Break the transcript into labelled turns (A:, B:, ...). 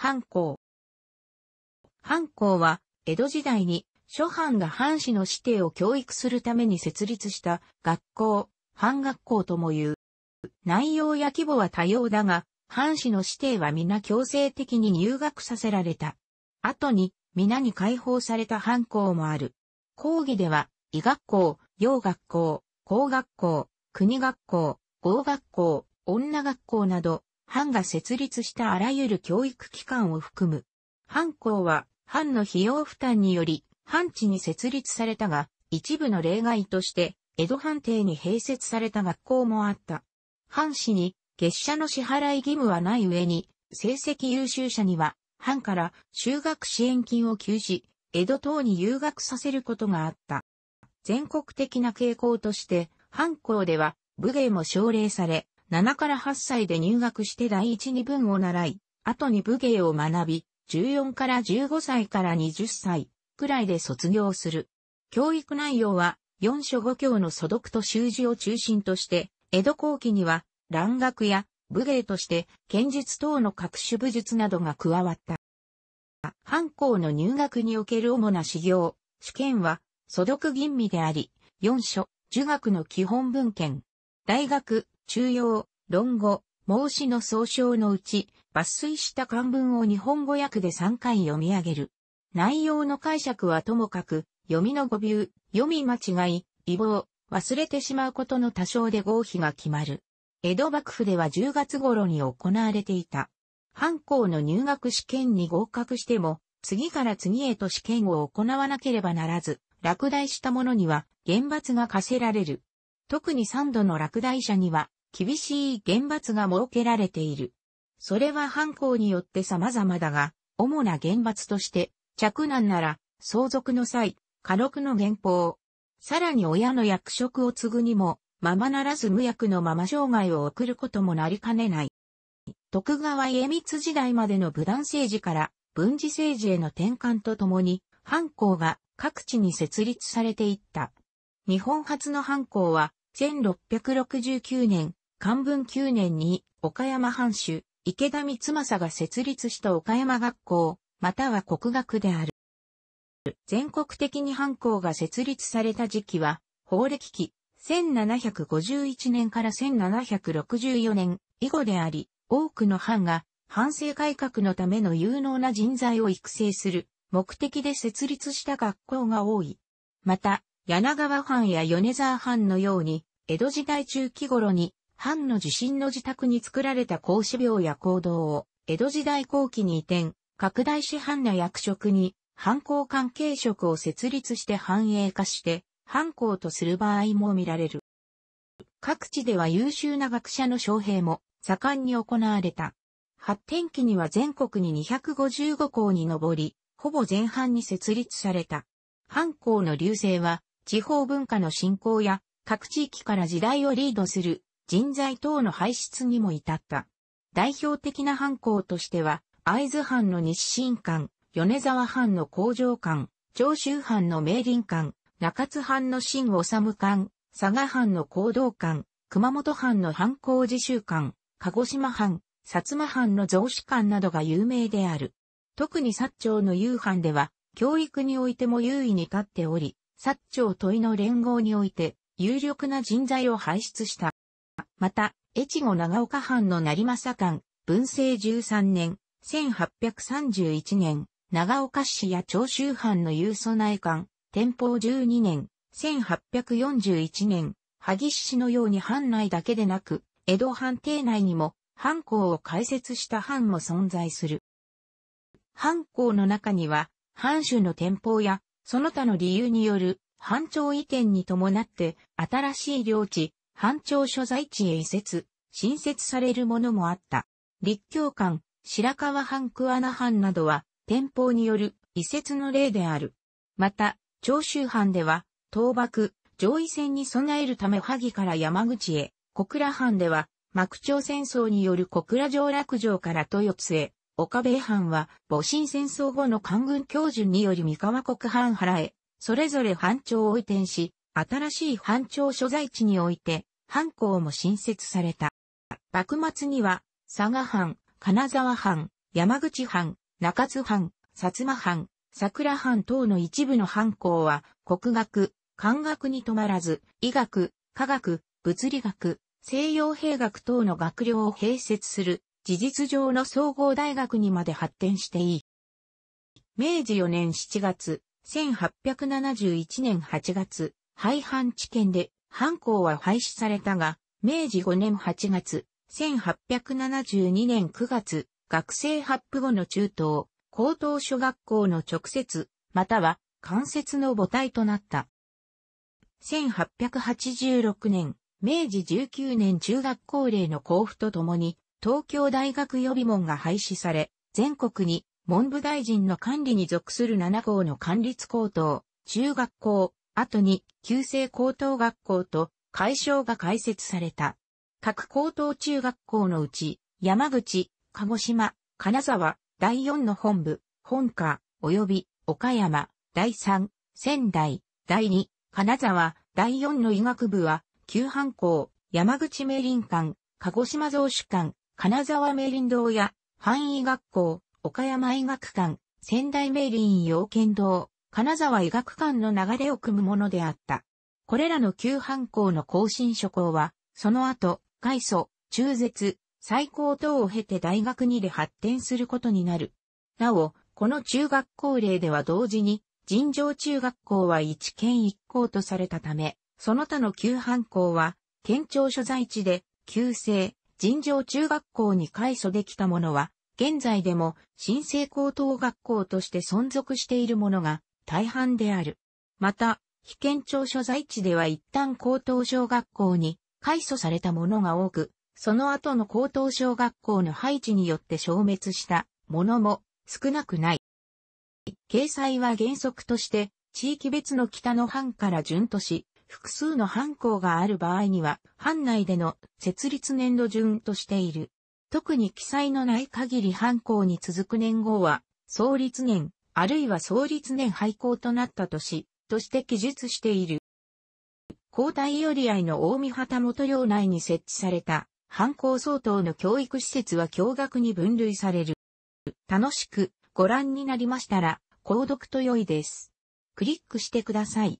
A: 藩校。藩校は、江戸時代に、諸藩が藩士の指定を教育するために設立した学校、藩学校とも言う。内容や規模は多様だが、藩士の指定は皆強制的に入学させられた。後に、皆に解放された藩校もある。講義では、医学校、洋学校、工学校、国学校、合学校、女学校など、藩が設立したあらゆる教育機関を含む。藩校は、藩の費用負担により、藩地に設立されたが、一部の例外として、江戸藩邸に併設された学校もあった。藩士に、月謝の支払い義務はない上に、成績優秀者には、藩から就学支援金を給仕、江戸等に留学させることがあった。全国的な傾向として、藩校では武芸も奨励され、7から8歳で入学して第1、2分を習い、後に武芸を学び、14から15歳から20歳くらいで卒業する。教育内容は、4書5教の素読と習字を中心として、江戸後期には、蘭学や武芸として、剣術等の各種武術などが加わった。藩校の入学における主な修行、試験は、素読吟味であり、4書、儒学の基本文献、大学、中庸、論語、孟子の総称のうち、抜粋した漢文を日本語訳で3回読み上げる。内容の解釈はともかく、読みの誤謬、読み間違い、異謀、忘れてしまうことの多少で合否が決まる。江戸幕府では10月頃に行われていた。藩校の入学試験に合格しても、次から次へと試験を行わなければならず、落第した者には厳罰が課せられる。特に3度の落第者には厳しい厳罰が設けられている。それは犯行によって様々だが、主な厳罰として、着難なら、相続の際、家禄の減法。さらに親の役職を継ぐにも、ままならず無役のまま生涯を送ることもなりかねない。徳川家光時代までの武断政治から文治政治への転換とともに、藩校が各地に設立されていった。日本初の藩校は、1669年、漢文9年に岡山藩主、池田光政が設立した岡山学校、または国学である。全国的に藩校が設立された時期は、法暦期、1751年から1764年以後であり、多くの藩が、藩政改革のための有能な人材を育成する目的で設立した学校が多い。また、柳川藩や米沢藩のように、江戸時代中期頃に藩の自身の自宅に作られた孔子廟や行動を、江戸時代後期に移転、拡大し藩の役職に、藩校関係職を設立して繁栄化して、藩校とする場合も見られる。各地では優秀な学者の招聘も盛んに行われた。発展期には全国に255校に上り、ほぼ前半に設立された。藩校の流星は、地方文化の振興や、各地域から時代をリードする人材等の排出にも至った。代表的な犯行としては、会津藩の日清館、米沢藩の工場館、長州藩の明林館、中津藩の新治館、佐賀藩の行動館、熊本藩の藩行自習館、鹿児島藩、薩摩藩の増資館などが有名である。特に薩長の夕藩では、教育においても優位に立っており、薩長問いの連合において、有力な人材を輩出した。また、越後長岡藩の成政官、文政13年、1831年、長岡市や長州藩の郵素内官、天保12年、1841年、萩市のように藩内だけでなく、江戸藩邸内にも、藩校を開設した藩も存在する。藩校の中には、藩主の天保や、その他の理由による、藩庁移転に伴って、新しい領地、藩庁所在地へ移設、新設されるものもあった。立教館、白川藩桑名藩などは、天保による移設の例である。また、長州藩では、倒幕、上位戦に備えるため萩から山口へ、小倉藩では、幕長戦争による小倉城落城から豊津へ、岡部藩は、戊辰戦争後の官軍教授により三河国藩原へ、それぞれ藩庁を移転し、新しい藩庁所在地において、藩校も新設された。幕末には、佐賀藩、金沢藩、山口藩、中津藩、薩摩藩、桜藩等の一部の藩校は、国学、漢学に止まらず、医学、科学、物理学、西洋兵学等の学寮を併設する、事実上の総合大学にまで発展していい。明治4年7月、1871年8月、廃藩地県で藩校は廃止されたが、明治5年8月、1872年9月、学生発布後の中等、高等小学校の直接、または間接の母体となった。1886年、明治19年中学校令の交付とともに、東京大学予備門が廃止され、全国に文部大臣の管理に属する7校の管理高等、中学校、後に旧制高等学校と解消が開設された。各高等中学校のうち、山口、鹿児島、金沢、第4の本部、本科、及び岡山、第3、仙台、第2、金沢、第4の医学部は、旧藩校、山口明林館、鹿児島造主館、金沢明林堂や、範囲学校、岡山医学館、仙台明林養賢堂、金沢医学館の流れを組むものであった。これらの旧藩校の更新諸校は、その後、外祖、中絶、最高等を経て大学にで発展することになる。なお、この中学校例では同時に、尋常中学校は一県一校とされたため、その他の旧藩校は、県庁所在地で、旧制、尋常中学校に改祖できたものは、現在でも、新生高等学校として存続しているものが大半である。また、被験庁所在地では一旦高等小学校に改組されたものが多く、その後の高等小学校の配置によって消滅したものも少なくない。掲載は原則として、地域別の北の藩から順とし、複数の藩校がある場合には、藩内での設立年度順としている。特に記載のない限り藩校に続く年号は、創立年、あるいは創立年廃校となった年、として記述している。交代寄り合いの大見旗元領内に設置された、犯行相当の教育施設は驚愕に分類される。楽しくご覧になりましたら、購読と良いです。クリックしてください。